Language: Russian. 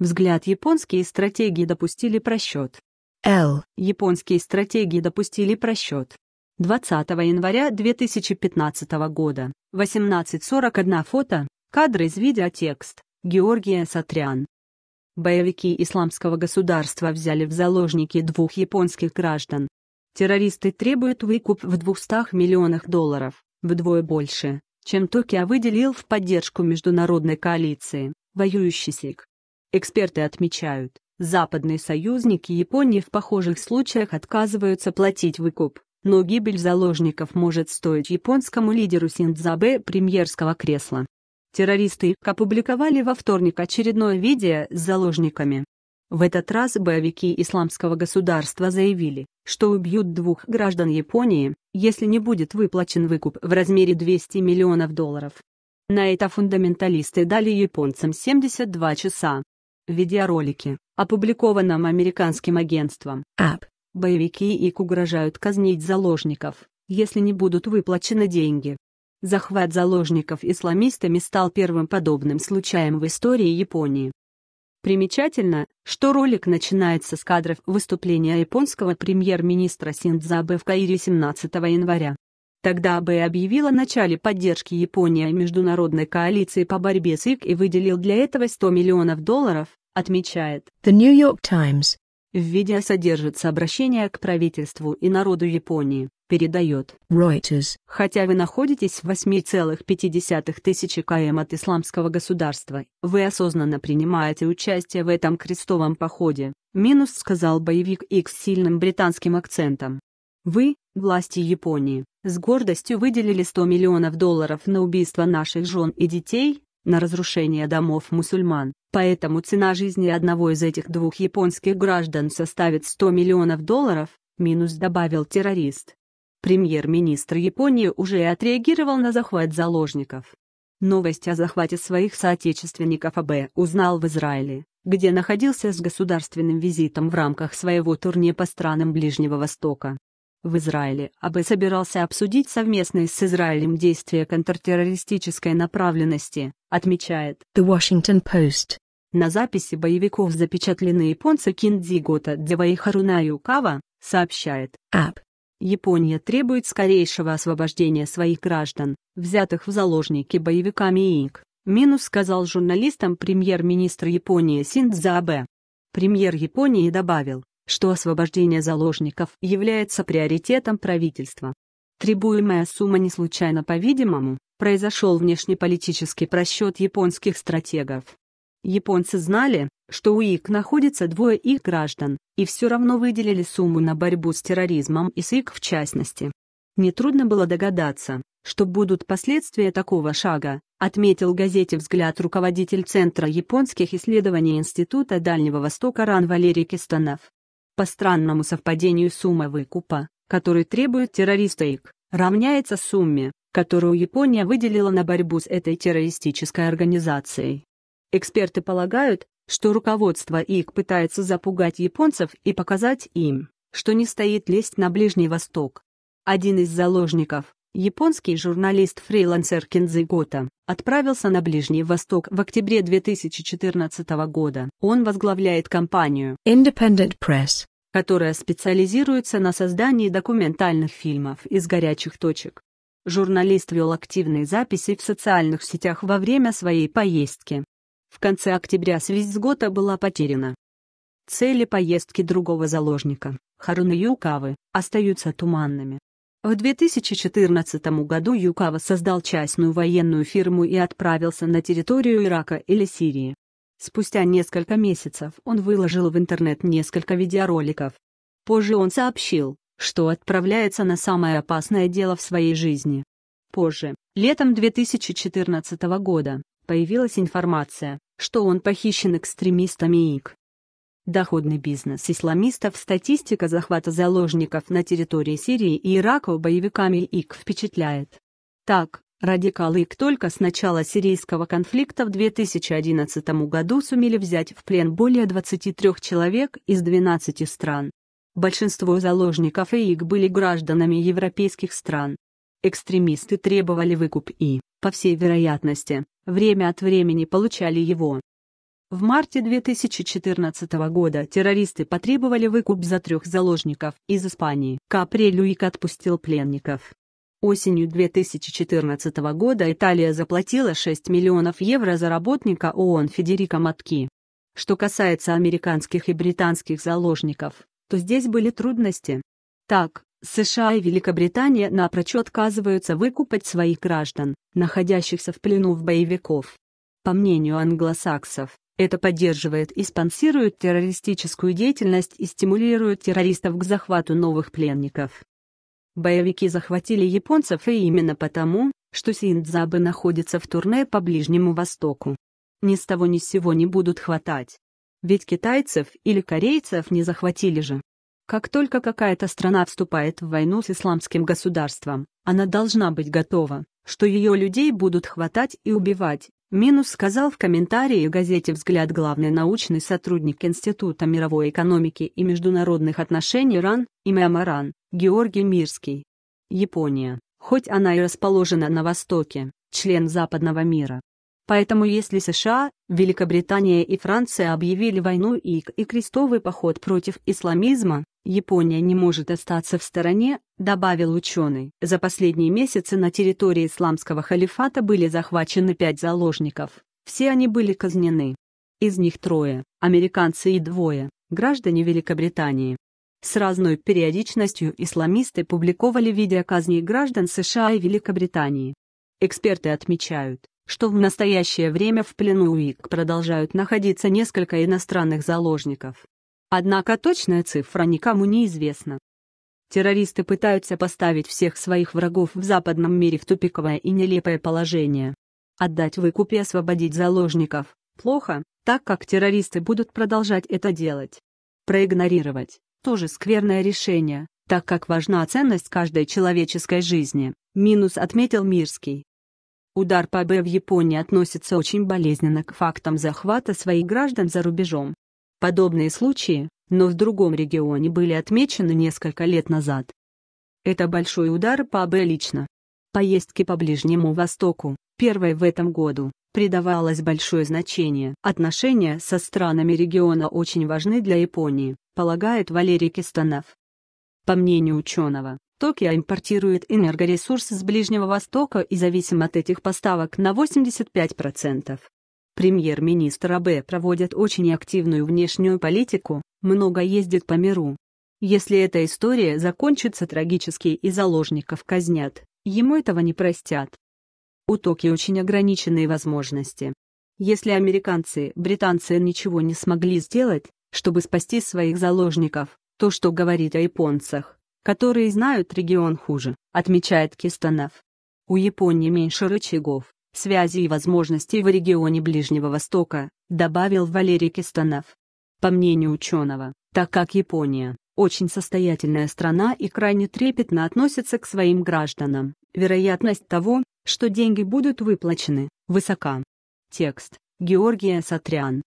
Взгляд японские стратегии допустили просчет. Л. Японские стратегии допустили просчет. 20 января 2015 года. 18.41 фото. Кадры из видеотекст. Георгия Сатрян. Боевики исламского государства взяли в заложники двух японских граждан. Террористы требуют выкуп в 200 миллионах долларов, вдвое больше, чем Токио выделил в поддержку международной коалиции, воюющий СИК. Эксперты отмечают, западные союзники Японии в похожих случаях отказываются платить выкуп, но гибель заложников может стоить японскому лидеру Синдзабе премьерского кресла. Террористы опубликовали во вторник очередное видео с заложниками. В этот раз боевики исламского государства заявили, что убьют двух граждан Японии, если не будет выплачен выкуп в размере 200 миллионов долларов. На это фундаменталисты дали японцам 72 часа видеоролике, опубликованном американским агентством АП, боевики ИК угрожают казнить заложников, если не будут выплачены деньги. Захват заложников исламистами стал первым подобным случаем в истории Японии. Примечательно, что ролик начинается с кадров выступления японского премьер-министра Синдзабе в Каире 17 января. Тогда бы объявил о начале поддержки Японии международной коалиции по борьбе с ИК и выделил для этого 100 миллионов долларов, отмечает The New York Times. В видео содержится обращение к правительству и народу Японии, передает Reuters. Хотя вы находитесь в 8,5 тысячи км от исламского государства, вы осознанно принимаете участие в этом крестовом походе, минус сказал боевик X с сильным британским акцентом. Вы – власти Японии, с гордостью выделили 100 миллионов долларов на убийство наших жен и детей, на разрушение домов мусульман, поэтому цена жизни одного из этих двух японских граждан составит 100 миллионов долларов, минус добавил террорист. Премьер-министр Японии уже отреагировал на захват заложников. Новость о захвате своих соотечественников АБ узнал в Израиле, где находился с государственным визитом в рамках своего турне по странам Ближнего Востока в Израиле АБ собирался обсудить совместные с Израилем действия контртеррористической направленности, отмечает The Washington Post. На записи боевиков запечатлены японцы Кинди Гота Дева и Харуна Юкава, сообщает АБ. Япония требует скорейшего освобождения своих граждан, взятых в заложники боевиками ИК, минус сказал журналистам премьер-министр Японии Синдзабе. Премьер Японии добавил, что освобождение заложников является приоритетом правительства. Требуемая сумма не случайно, по-видимому, произошел внешнеполитический просчет японских стратегов. Японцы знали, что у ИК находится двое их граждан, и все равно выделили сумму на борьбу с терроризмом и с ИК в частности. Нетрудно было догадаться, что будут последствия такого шага, отметил газете «Взгляд» руководитель Центра японских исследований Института Дальнего Востока РАН Валерий Кистанов по странному совпадению сумма выкупа, который требует террористы ИК, равняется сумме, которую Япония выделила на борьбу с этой террористической организацией. Эксперты полагают, что руководство ИК пытается запугать японцев и показать им, что не стоит лезть на Ближний Восток. Один из заложников, Японский журналист-фрилансер Кензи Гота отправился на Ближний Восток в октябре 2014 года. Он возглавляет компанию Independent Press, которая специализируется на создании документальных фильмов из горячих точек. Журналист вел активные записи в социальных сетях во время своей поездки. В конце октября связь с Гота была потеряна. Цели поездки другого заложника, Харуна Юкавы, остаются туманными. В 2014 году Юкава создал частную военную фирму и отправился на территорию Ирака или Сирии. Спустя несколько месяцев он выложил в интернет несколько видеороликов. Позже он сообщил, что отправляется на самое опасное дело в своей жизни. Позже, летом 2014 года, появилась информация, что он похищен экстремистами ИК. Доходный бизнес исламистов, статистика захвата заложников на территории Сирии и Ирака боевиками ИК впечатляет. Так, радикалы ИК только с начала сирийского конфликта в 2011 году сумели взять в плен более 23 человек из 12 стран. Большинство заложников ИК были гражданами европейских стран. Экстремисты требовали выкуп и, по всей вероятности, время от времени получали его. В марте 2014 года террористы потребовали выкуп за трех заложников из Испании. К апрелю ИК отпустил пленников. Осенью 2014 года Италия заплатила 6 миллионов евро за работника ООН Федерико Матки. Что касается американских и британских заложников, то здесь были трудности. Так, США и Великобритания напрочь отказываются выкупать своих граждан, находящихся в плену в боевиков. По мнению англосаксов, это поддерживает и спонсирует террористическую деятельность и стимулирует террористов к захвату новых пленников. Боевики захватили японцев и именно потому, что Синдзабы находится в турне по Ближнему Востоку. Ни с того ни с сего не будут хватать. Ведь китайцев или корейцев не захватили же. Как только какая-то страна вступает в войну с исламским государством, она должна быть готова, что ее людей будут хватать и убивать, Минус сказал в комментарии в газете «Взгляд» главный научный сотрудник Института мировой экономики и международных отношений РАН, имя Маран, Георгий Мирский. Япония, хоть она и расположена на востоке, член западного мира, Поэтому если США, Великобритания и Франция объявили войну ИК и крестовый поход против исламизма, Япония не может остаться в стороне, добавил ученый. За последние месяцы на территории исламского халифата были захвачены пять заложников. Все они были казнены. Из них трое, американцы и двое, граждане Великобритании. С разной периодичностью исламисты публиковали видео казней граждан США и Великобритании. Эксперты отмечают, что в настоящее время в плену УИК продолжают находиться несколько иностранных заложников. Однако точная цифра никому не известна. Террористы пытаются поставить всех своих врагов в западном мире в тупиковое и нелепое положение. Отдать выкуп и освободить заложников – плохо, так как террористы будут продолжать это делать. Проигнорировать – тоже скверное решение, так как важна ценность каждой человеческой жизни, минус отметил Мирский. Удар по Б в Японии относится очень болезненно к фактам захвата своих граждан за рубежом. Подобные случаи, но в другом регионе были отмечены несколько лет назад. Это большой удар по Б лично. Поездки по Ближнему Востоку, первой в этом году, придавалось большое значение. Отношения со странами региона очень важны для Японии, полагает Валерий Кистанов. По мнению ученого, Токио импортирует энергоресурсы с Ближнего Востока и зависим от этих поставок на 85%. Премьер-министр АБ проводит очень активную внешнюю политику, много ездит по миру. Если эта история закончится трагически и заложников казнят, ему этого не простят. У Токио очень ограниченные возможности. Если американцы, британцы ничего не смогли сделать, чтобы спасти своих заложников, то что говорить о японцах? которые знают регион хуже, отмечает Кистанов. У Японии меньше рычагов, связей и возможностей в регионе Ближнего Востока, добавил Валерий Кистанов. По мнению ученого, так как Япония – очень состоятельная страна и крайне трепетно относится к своим гражданам, вероятность того, что деньги будут выплачены, высока. Текст. Георгия Сатрян.